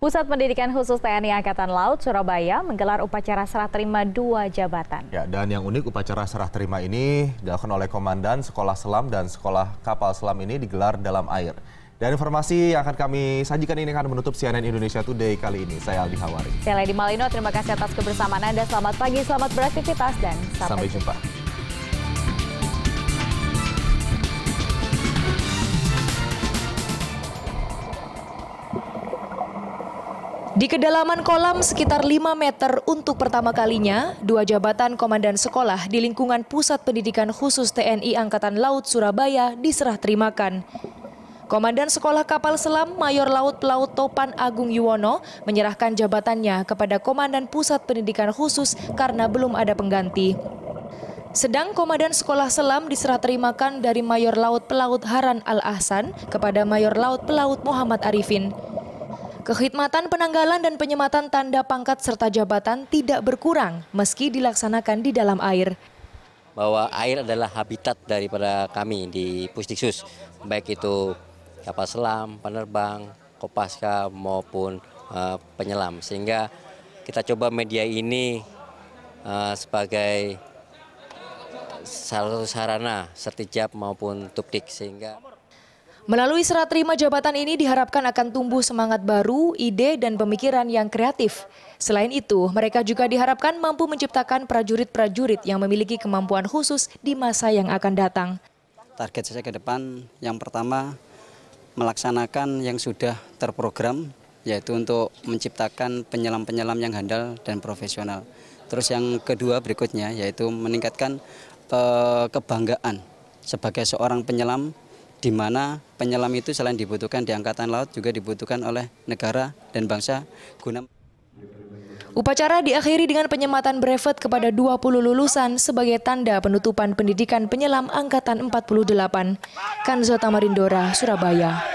Pusat Pendidikan Khusus TNI Angkatan Laut Surabaya menggelar upacara serah terima dua jabatan. Ya, dan yang unik upacara serah terima ini dilakukan oleh Komandan Sekolah Selam dan Sekolah Kapal Selam ini digelar dalam air. Dan informasi yang akan kami sajikan ini akan menutup CNN Indonesia Today kali ini. Saya Aldi Hawari. Saya Lady Malino, terima kasih atas kebersamaan Anda. Selamat pagi, selamat beraktivitas, dan sampai, sampai jumpa. jumpa. Di kedalaman kolam sekitar 5 meter untuk pertama kalinya, dua jabatan komandan sekolah di lingkungan Pusat Pendidikan Khusus TNI Angkatan Laut Surabaya diserah terimakan. Komandan Sekolah Kapal Selam Mayor Laut Pelaut Topan Agung Yuwono menyerahkan jabatannya kepada Komandan Pusat Pendidikan Khusus karena belum ada pengganti. Sedang Komandan Sekolah Selam diserah terimakan dari Mayor Laut Pelaut Haran Al-Ahsan kepada Mayor Laut Pelaut Muhammad Arifin. Kekhidmatan penanggalan dan penyematan tanda pangkat serta jabatan tidak berkurang meski dilaksanakan di dalam air. Bahwa air adalah habitat daripada kami di Pusdiksus, baik itu kapal selam, penerbang, kopaska maupun uh, penyelam. Sehingga kita coba media ini uh, sebagai sarana sertijab maupun tuptik sehingga Melalui serah terima jabatan ini diharapkan akan tumbuh semangat baru, ide, dan pemikiran yang kreatif. Selain itu, mereka juga diharapkan mampu menciptakan prajurit-prajurit yang memiliki kemampuan khusus di masa yang akan datang. Target saya ke depan yang pertama melaksanakan yang sudah terprogram yaitu untuk menciptakan penyelam-penyelam yang handal dan profesional. Terus yang kedua berikutnya yaitu meningkatkan eh, kebanggaan sebagai seorang penyelam di mana penyelam itu selain dibutuhkan di Angkatan Laut juga dibutuhkan oleh negara dan bangsa guna Upacara diakhiri dengan penyematan brevet kepada 20 lulusan sebagai tanda penutupan pendidikan penyelam Angkatan 48. Kanzo Tamarindora, Surabaya.